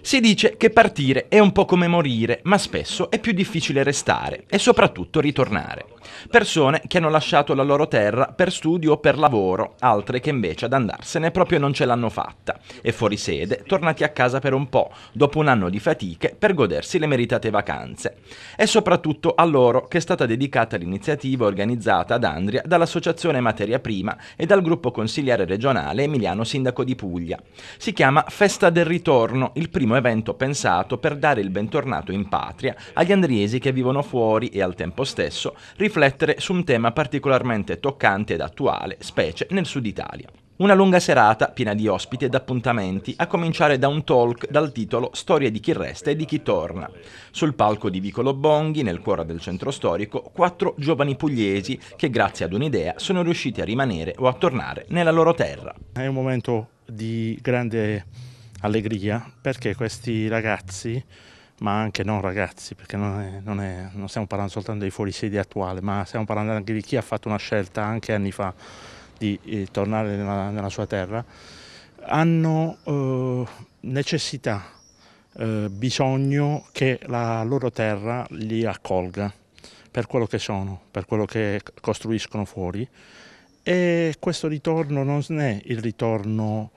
Si dice che partire è un po' come morire, ma spesso è più difficile restare e soprattutto ritornare. Persone che hanno lasciato la loro terra per studio o per lavoro, altre che invece ad andarsene proprio non ce l'hanno fatta e fuori sede, tornati a casa per un po', dopo un anno di fatiche, per godersi le meritate vacanze. È soprattutto a loro che è stata dedicata l'iniziativa organizzata ad Andria dall'Associazione Materia Prima e dal gruppo consigliere regionale Emiliano Sindaco di Puglia. Si chiama Festa del Ritorno giorno il primo evento pensato per dare il bentornato in patria agli andriesi che vivono fuori e al tempo stesso riflettere su un tema particolarmente toccante ed attuale, specie nel sud Italia. Una lunga serata piena di ospiti ed appuntamenti, a cominciare da un talk dal titolo Storie di chi resta e di chi torna. Sul palco di Vicolo Bonghi, nel cuore del centro storico, quattro giovani pugliesi che grazie ad un'idea sono riusciti a rimanere o a tornare nella loro terra. È un momento di grande allegria perché questi ragazzi, ma anche non ragazzi, perché non, è, non, è, non stiamo parlando soltanto dei fuorisedi attuali, ma stiamo parlando anche di chi ha fatto una scelta anche anni fa di eh, tornare nella, nella, sua terra, hanno eh, necessità, eh, bisogno che la loro terra li accolga per quello che sono, per quello che costruiscono fuori e questo ritorno non è il ritorno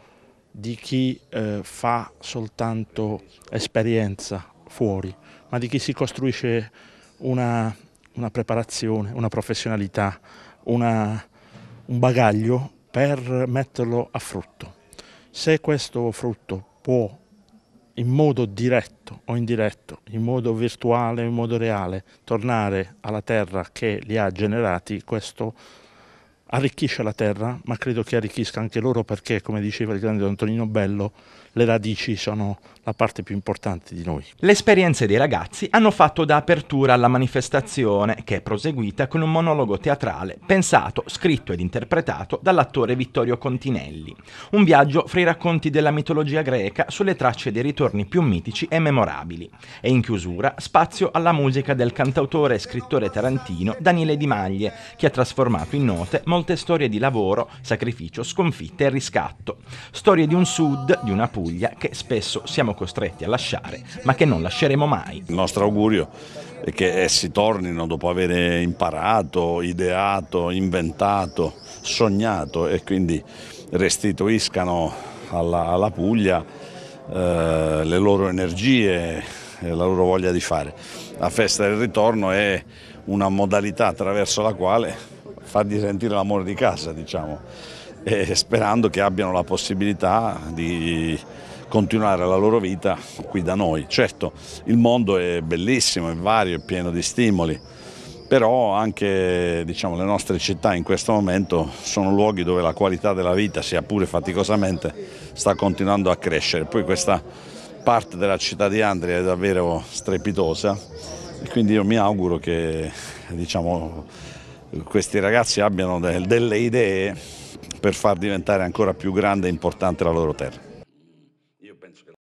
di chi eh, fa soltanto esperienza fuori, ma di chi si costruisce una, una preparazione, una professionalità, una, un bagaglio per metterlo a frutto. Se questo frutto può in modo diretto o indiretto, in modo virtuale o in modo reale, tornare alla terra che li ha generati, questo arricchisce la terra, ma credo che arricchisca anche loro perché, come diceva il grande Antonino Bello, le radici sono la parte più importante di noi. Le esperienze dei ragazzi hanno fatto da apertura alla manifestazione, che è proseguita con un monologo teatrale pensato, scritto ed interpretato dall'attore Vittorio Continelli. Un viaggio fra i racconti della mitologia greca sulle tracce dei ritorni più mitici e memorabili. E in chiusura spazio alla musica del cantautore e scrittore tarantino Daniele Di Maglie, che ha trasformato in note molte molte storie di lavoro, sacrificio, sconfitte e riscatto. Storie di un sud, di una Puglia, che spesso siamo costretti a lasciare, ma che non lasceremo mai. Il nostro augurio è che essi eh, tornino dopo aver imparato, ideato, inventato, sognato e quindi restituiscano alla, alla Puglia eh, le loro energie e la loro voglia di fare. La festa del ritorno è una modalità attraverso la quale fargli sentire l'amore di casa, diciamo, sperando che abbiano la possibilità di continuare la loro vita qui da noi. Certo, il mondo è bellissimo, è vario, è pieno di stimoli, però anche diciamo, le nostre città in questo momento sono luoghi dove la qualità della vita, sia pure faticosamente, sta continuando a crescere. Poi questa parte della città di Andria è davvero strepitosa e quindi io mi auguro che diciamo, questi ragazzi abbiano delle idee per far diventare ancora più grande e importante la loro terra.